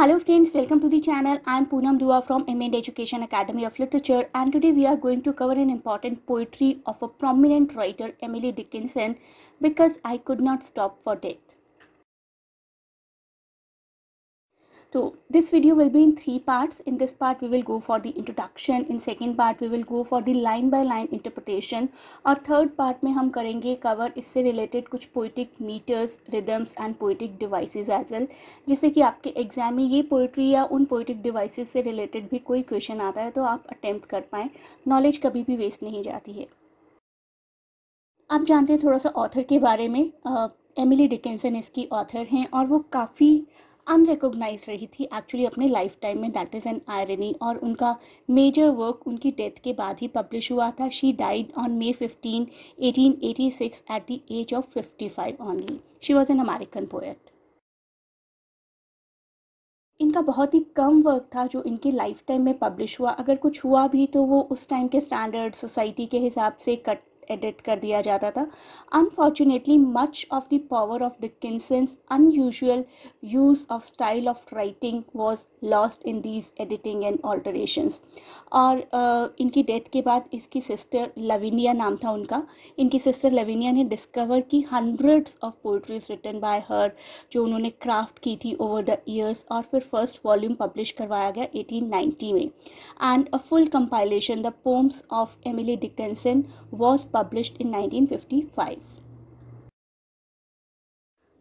Hello friends, welcome to the channel. I am Poonam Dua from MND Education Academy of Literature and today we are going to cover an important poetry of a prominent writer Emily Dickinson because I could not stop for day. तो this video will be in three parts in this part we will go for the introduction in second part we will go for the line by line interpretation और third part में हम करेंगे cover इससे related कुछ poetic metres rhythms and poetic device as well जैसे कि आपके exam में ये पोइट्री या उन पोइटिक डिवाइसेज से रिलेटेड भी कोई क्वेश्चन आता है तो आप अटैम्प्ट कर पाएँ नॉलेज कभी भी वेस्ट नहीं जाती है आप जानते हैं थोड़ा सा ऑथर के बारे में एमिली डिकेंसन इसकी ऑथर हैं और वो काफ़ी अनरिकोगनाइज रही थी एक्चुअली अपने लाइफ टाइम में दैट इज़ एन आयरनी और उनका मेजर वर्क उनकी डेथ के बाद ही पब्लिश हुआ था she died on May fifteen eighteen eighty six at the age of fifty five only she was an American poet इनका बहुत ही कम वर्क था जो इनके लाइफ टाइम में पब्लिश हुआ अगर कुछ हुआ भी तो वो उस टाइम के स्टैंडर्ड सोसाइटी के हिसाब से कट एडिट कर दिया जाता था unfortunately much of the power of Dickinson's unusual use of style of writing was lost in these editing and alterations और uh, इनकी डेथ के बाद इसकी सिस्टर लविनिया नाम था उनका इनकी सिस्टर लविनिया ने डिस्कवर की hundreds of poetries written by her जो उन्होंने क्राफ्ट की थी ओवर द ईयर्स और फिर फर्स्ट वॉल्यूम पब्लिश करवाया गया 1890 में and a full compilation the poems of Emily Dickinson was published in 1955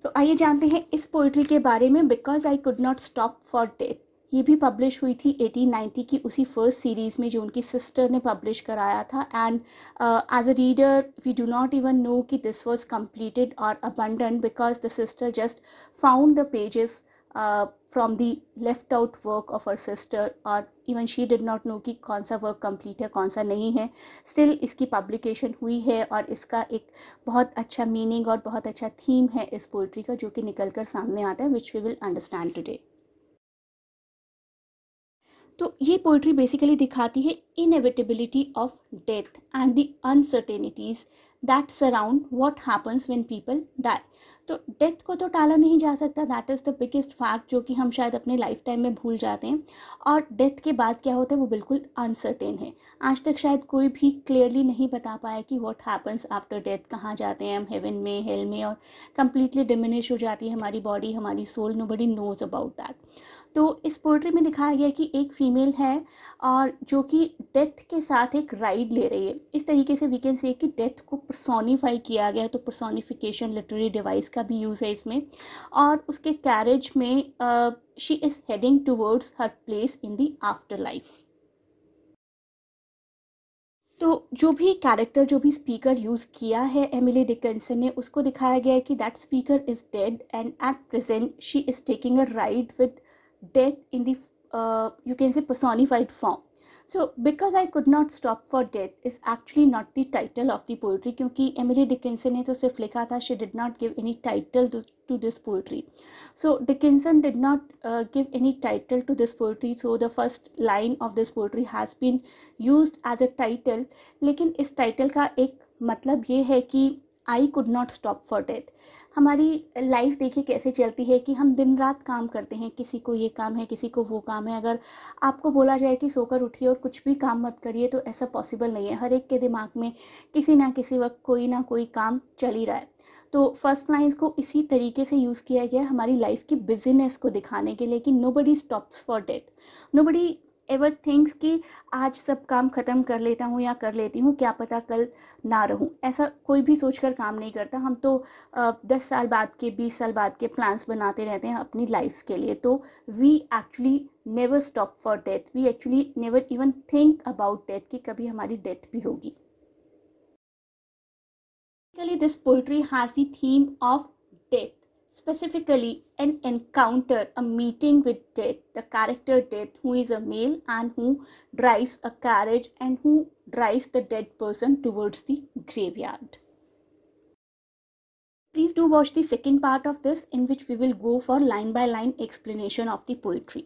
तो आइए जानते हैं इस पोइट्री के बारे में because I could not stop for death ये भी पब्लिश हुई थी 1890 की उसी फर्स्ट सीरीज़ में जो उनकी सिस्टर ने पब्लिश कराया था and as a reader we do not even know कि दिस वाज कंप्लीटेड और abandon because the sister just found the pages from the left out work of her sister और even she did not know कि कौन सा work complete है कौन सा नहीं है स्टिल इसकी पब्लिकेशन हुई है और इसका एक बहुत अच्छा मीनिंग और बहुत अच्छा थीम है इस पोइट्री का जो कि निकल कर सामने आता है which we will understand today तो ये पोइट्री बेसिकली दिखाती है inevitability of death and the uncertainties that surround what happens when people die तो डेथ को तो टाला नहीं जा सकता that is the biggest fact जो कि हम शायद अपने लाइफ टाइम में भूल जाते हैं और डेथ के बाद क्या होता है वो बिल्कुल अनसर्टेन है आज तक शायद कोई भी क्लियरली नहीं बता पाया कि वॉट हैपन्स आफ्टर डेथ कहाँ जाते हैं हम हेवन में हेल में और कम्प्लीटली डिमिनिश हो जाती है हमारी बॉडी हमारी soul nobody knows about that तो इस पोर्ट्री में दिखाया गया कि एक फीमेल है और जो कि डेथ के साथ एक राइड ले रही है इस तरीके से वी कैन से कि डेथ को प्रसोनीफाई किया गया है तो प्रसोनीफिकेशन लिटरेरी डिवाइस का भी यूज़ है इसमें और उसके कैरेज में she is heading towards her place in the afterlife तो जो भी कैरेक्टर जो भी स्पीकर यूज़ किया है एमिली डिकनसन ने उसको दिखाया गया है कि that speaker is dead and at present she is taking a ride with death in the uh, you can say personified form so because i could not stop for death is actually not the title of the poetry Because emily dickinson ne to sirf likha tha she did not give any title to, to this poetry so dickinson did not uh, give any title to this poetry so the first line of this poetry has been used as a title lekin is title ka ek matlab ye hai ki i could not stop for death हमारी life देखिए कैसे चलती है कि हम दिन रात काम करते हैं किसी को ये काम है किसी को वो काम है अगर आपको बोला जाए कि सोकर उठिए और कुछ भी काम मत करिए तो ऐसा पॉसिबल नहीं है हर एक के दिमाग में किसी ना किसी वक्त कोई ना कोई काम चल ही रहा है तो फर्स्ट लाइन्स को इसी तरीके से यूज़ किया गया हमारी लाइफ की बिजीनेस को दिखाने के लिए कि nobody stops for death nobody ever thinks कि आज सब काम ख़त्म कर लेता हूँ या कर लेती हूँ क्या पता कल ना रहूँ ऐसा कोई भी सोच कर काम नहीं करता हम तो दस साल बाद के बीस साल बाद के प्लान्स बनाते रहते हैं अपनी लाइफ के लिए तो we actually never stop for death we actually never even think about death कि कभी हमारी डेथ भी होगी this poetry has has the theme of specifically an encounter, a meeting with death, the character death, who is a male and who drives a carriage and who drives the dead person towards the graveyard. Please do watch the second part of this in which we will go for line by line explanation of the poetry.